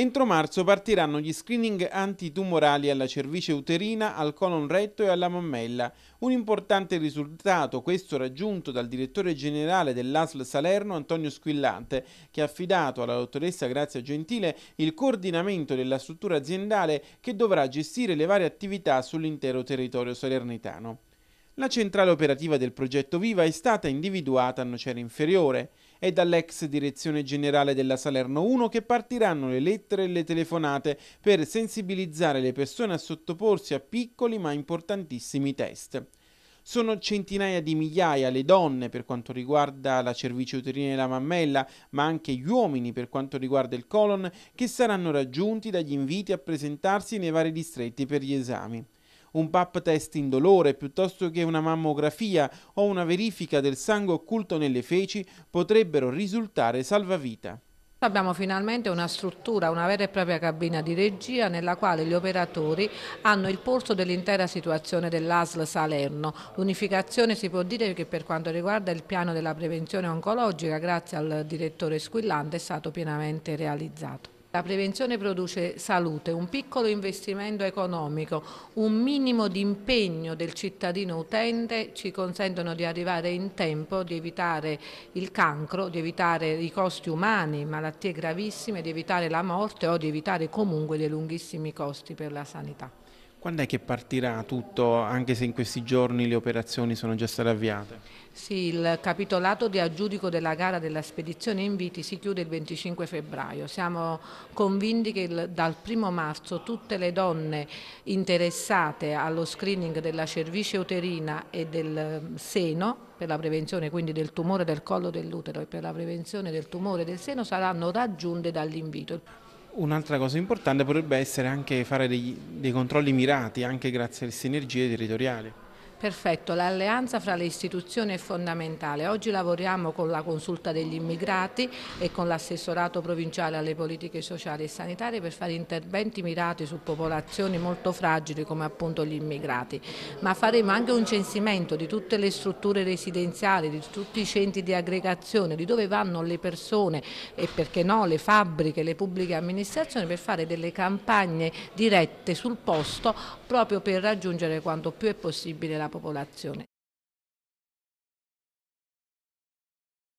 Entro marzo partiranno gli screening antitumorali alla cervice uterina, al colon retto e alla mammella. Un importante risultato, questo raggiunto dal direttore generale dell'ASL Salerno Antonio Squillante, che ha affidato alla dottoressa Grazia Gentile il coordinamento della struttura aziendale che dovrà gestire le varie attività sull'intero territorio salernitano. La centrale operativa del progetto Viva è stata individuata a Nocera Inferiore. È dall'ex direzione generale della Salerno 1 che partiranno le lettere e le telefonate per sensibilizzare le persone a sottoporsi a piccoli ma importantissimi test. Sono centinaia di migliaia le donne per quanto riguarda la cervice uterina e la mammella, ma anche gli uomini per quanto riguarda il colon, che saranno raggiunti dagli inviti a presentarsi nei vari distretti per gli esami un pap test indolore piuttosto che una mammografia o una verifica del sangue occulto nelle feci potrebbero risultare salvavita. Abbiamo finalmente una struttura, una vera e propria cabina di regia nella quale gli operatori hanno il polso dell'intera situazione dell'ASL Salerno. L'unificazione si può dire che per quanto riguarda il piano della prevenzione oncologica, grazie al direttore Squillante, è stato pienamente realizzato. La prevenzione produce salute, un piccolo investimento economico, un minimo di impegno del cittadino utente ci consentono di arrivare in tempo, di evitare il cancro, di evitare i costi umani, malattie gravissime, di evitare la morte o di evitare comunque dei lunghissimi costi per la sanità. Quando è che partirà tutto, anche se in questi giorni le operazioni sono già state avviate? Sì, il capitolato di aggiudico della gara della spedizione inviti si chiude il 25 febbraio. Siamo convinti che dal 1 marzo tutte le donne interessate allo screening della cervice uterina e del mm, seno per la prevenzione quindi del tumore del collo dell'utero e per la prevenzione del tumore del seno saranno raggiunte dall'invito. Un'altra cosa importante potrebbe essere anche fare dei, dei controlli mirati anche grazie alle sinergie territoriali. Perfetto, l'alleanza fra le istituzioni è fondamentale. Oggi lavoriamo con la consulta degli immigrati e con l'assessorato provinciale alle politiche sociali e sanitarie per fare interventi mirati su popolazioni molto fragili come appunto gli immigrati, ma faremo anche un censimento di tutte le strutture residenziali, di tutti i centri di aggregazione, di dove vanno le persone e perché no le fabbriche, le pubbliche amministrazioni per fare delle campagne dirette sul posto proprio per raggiungere quanto più è possibile la popolazione